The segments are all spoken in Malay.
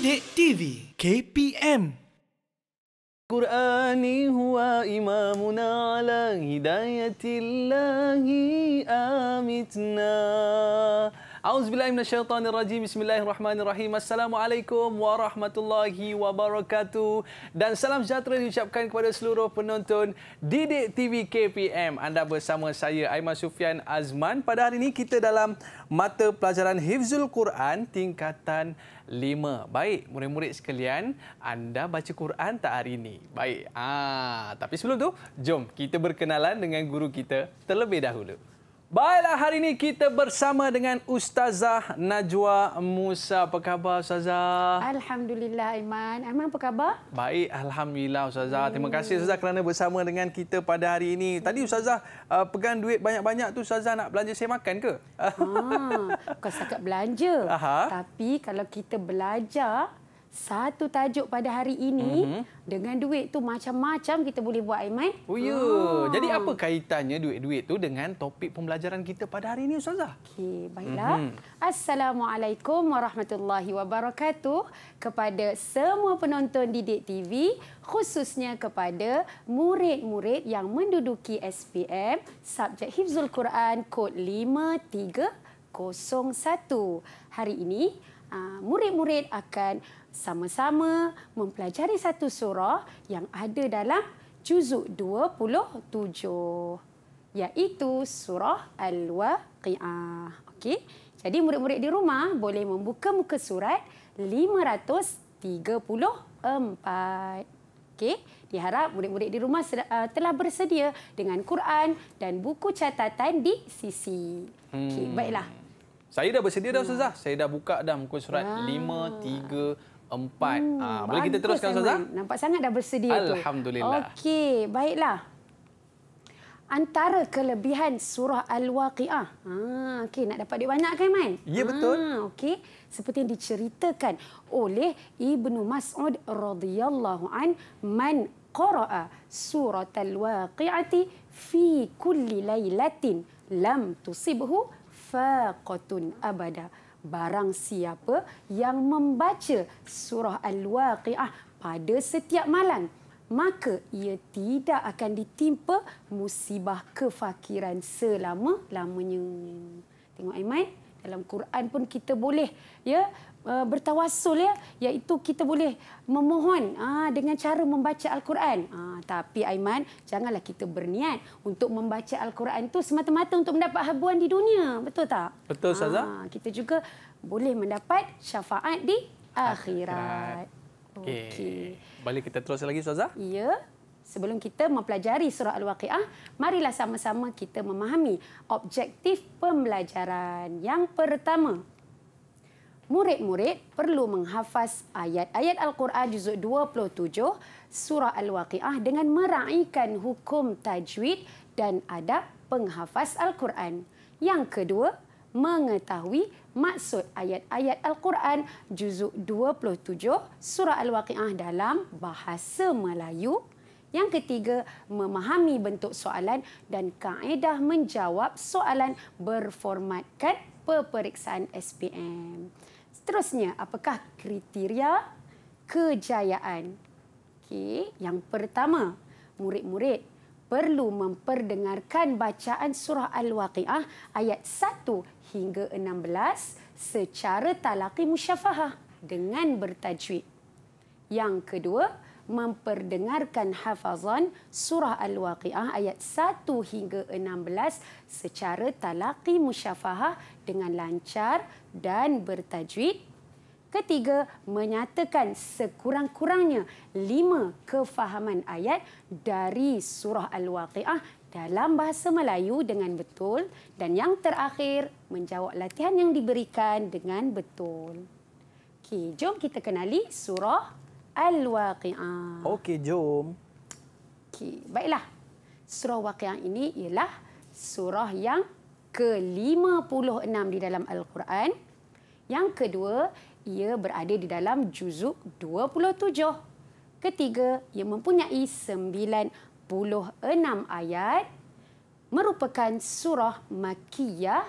Sidik TV KPM Qur'ani huwa imamuna ala hidayatillahi amitna Auzubillahi minasyaitonirrajim. Bismillahirrahmanirrahim. Assalamualaikum warahmatullahi wabarakatuh. Dan salam sejahtera diucapkan kepada seluruh penonton Didik TV KPM. Anda bersama saya Aiman Sufian Azman. Pada hari ini kita dalam mata pelajaran Hifzul Quran tingkatan 5. Baik, murid-murid sekalian, anda baca Quran tak hari ini? Baik. Ah, tapi sebelum tu, jom kita berkenalan dengan guru kita terlebih dahulu. Baiklah, hari ini kita bersama dengan Ustazah Najwa Musa. Apa khabar, Ustazah? Alhamdulillah, Aiman. Aiman, apa khabar? Baik, Alhamdulillah, Ustazah. Terima hmm. kasih, Ustazah, kerana bersama dengan kita pada hari ini. Tadi, Ustazah, uh, pegang duit banyak-banyak tu Ustazah nak belanja saya makan ke? Ha, bukan setakat belanja. Aha. Tapi kalau kita belajar, satu tajuk pada hari ini mm-hmm. dengan duit tu macam-macam kita boleh buat Aiman. Oh ya. Hmm. Jadi ah. apa kaitannya duit-duit tu dengan topik pembelajaran kita pada hari ini ustazah? Okey, baiklah. Mm-hmm. Assalamualaikum warahmatullahi wabarakatuh kepada semua penonton Didik TV khususnya kepada murid-murid yang menduduki SPM subjek Hifzul Quran kod 5301. Hari ini Ah, murid-murid akan sama-sama mempelajari satu surah yang ada dalam juzuk 27 iaitu surah Al-Waqiah. Okey. Jadi murid-murid di rumah boleh membuka muka surat 534. Okey. Diharap murid-murid di rumah ah, telah bersedia dengan Quran dan buku catatan di sisi. Okey, hmm. baiklah. Saya dah bersedia dah hmm. Ustazah. Saya dah buka dah muka surat hmm, ah. 5 empat. boleh kita teruskan Ustazah? Nampak sangat dah bersedia Alhamdulillah. Okey, baiklah. Antara kelebihan surah Al-Waqiah. Ah, okey, nak dapat duit banyak kan, Man? Ya, betul. Ah, okey, seperti yang diceritakan oleh Ibnu Mas'ud radhiyallahu an man qara'a surah Al-Waqiati fi kulli lailatin lam tusibhu faqatun abada. Barang siapa yang membaca surah Al-Waqi'ah pada setiap malam, maka ia tidak akan ditimpa musibah kefakiran selama-lamanya. Tengok Aiman dalam Quran pun kita boleh ya eh, bertawassul ya iaitu kita boleh memohon aa, ah, dengan cara membaca al-Quran. Aa, ah, tapi Aiman janganlah kita berniat untuk membaca al-Quran tu semata-mata untuk mendapat habuan di dunia, betul tak? Betul ustazah. Ah, kita juga boleh mendapat syafaat di akhirat. akhirat. Okey. Okay. Balik kita terus lagi ustazah? Ya sebelum kita mempelajari surah Al-Waqi'ah, marilah sama-sama kita memahami objektif pembelajaran. Yang pertama, murid-murid perlu menghafaz ayat-ayat Al-Quran juzuk 27 surah Al-Waqi'ah dengan meraihkan hukum tajwid dan adab penghafaz Al-Quran. Yang kedua, mengetahui maksud ayat-ayat Al-Quran juzuk 27 surah Al-Waqi'ah dalam bahasa Melayu yang ketiga, memahami bentuk soalan dan kaedah menjawab soalan berformatkan peperiksaan SPM. Seterusnya, apakah kriteria kejayaan? Okey, yang pertama, murid-murid perlu memperdengarkan bacaan surah Al-Waqiah ayat 1 hingga 16 secara talaqi musyafahah dengan bertajwid. Yang kedua, memperdengarkan hafazan surah Al-Waqi'ah ayat 1 hingga 16 secara talaqi musyafahah dengan lancar dan bertajwid. Ketiga, menyatakan sekurang-kurangnya lima kefahaman ayat dari surah Al-Waqi'ah dalam bahasa Melayu dengan betul. Dan yang terakhir, menjawab latihan yang diberikan dengan betul. Okay, jom kita kenali surah Al-Waqi'ah. Okey, jom. Okay. Baiklah. Surah Waqi'ah ini ialah surah yang ke-56 di dalam Al-Quran. Yang kedua, ia berada di dalam juzuk 27. Ketiga, ia mempunyai 96 ayat. Merupakan surah Makiyah.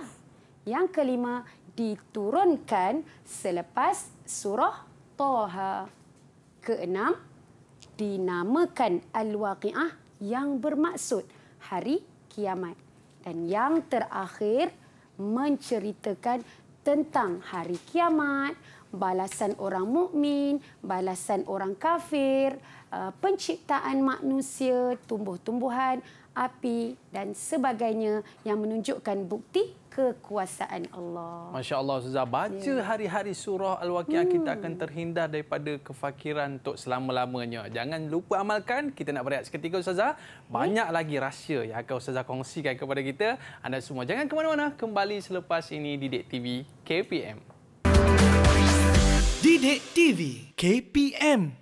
Yang kelima, diturunkan selepas surah Taha keenam dinamakan al-waqiah yang bermaksud hari kiamat dan yang terakhir menceritakan tentang hari kiamat, balasan orang mukmin, balasan orang kafir, uh, penciptaan manusia, tumbuh-tumbuhan, api dan sebagainya yang menunjukkan bukti kekuasaan Allah. Masya Allah, Ustazah. Baca yeah. hari-hari surah Al-Waqiyah, hmm. kita akan terhindar daripada kefakiran untuk selama-lamanya. Jangan lupa amalkan. Kita nak berehat seketika, Ustazah. Banyak yeah. lagi rahsia yang akan Ustazah kongsikan kepada kita. Anda semua jangan ke mana-mana. Kembali selepas ini di Dek TV KPM. Didik TV KPM